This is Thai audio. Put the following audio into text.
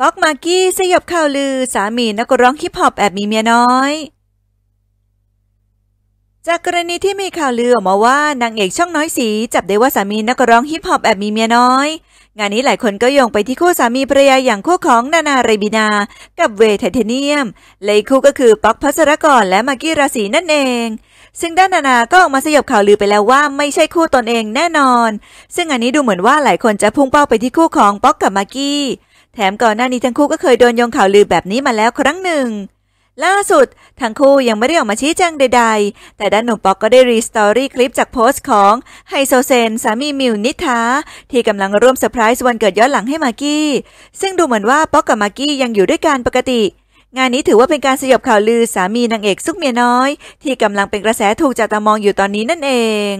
ป๊อกมาร์กี้สยบข่าวลือสามีนักร้องฮิปฮอปแอบมีเมียน้อย จากกรณีที่มีข่าวลือออกมาว่านางเอกช่องน้อยสีจับได้ว่าสามีนักร้องฮิปฮอปแอบมีเมียน้อย งานนี้หลายคนก็โยงไปที่คู่สามีภรรยาอย่างคู่ของนานาเรบินากับเวททเทเนียม เลยคู่ก็คือป๊อกพัสรกรและมาร์กี้ราศีนั่นเอง ซึ่งด้านนานาก็ออกมาสยบข่าวลือไปแล้วว่าไม่ใช่คู่ตนเองแน่นอน ซึ่งอันนี้ดูเหมือนว่าหลายคนจะพุ่งเป้าไปที่คู่ของป๊อกกับมาร์กี้แถมก่อนหน้านี้ทั้งคู่ก็เคยโดนยงข่าวลือแบบนี้มาแล้วครั้งหนึ่ง ล่าสุด ทั้งคู่ยังไม่ได้ออกมาชี้แจงใดๆ แต่ด้านหนุ่มป๊อกก็ได้รีสตอรี่คลิปจากโพสต์ของ ไฮโซเซน สามีมิวนิธาที่กำลังร่วมเซอร์ไพรส์วันเกิดย้อนหลังให้มากี้ ซึ่งดูเหมือนว่าป๊อกกับมากี้ยังอยู่ด้วยกันปกติ งานนี้ถือว่าเป็นการสยบข่าวลือสามีนางเอกซุกเมียน้อย ที่กำลังเป็นกระแสถูกจับตามองอยู่ตอนนี้นั่นเอง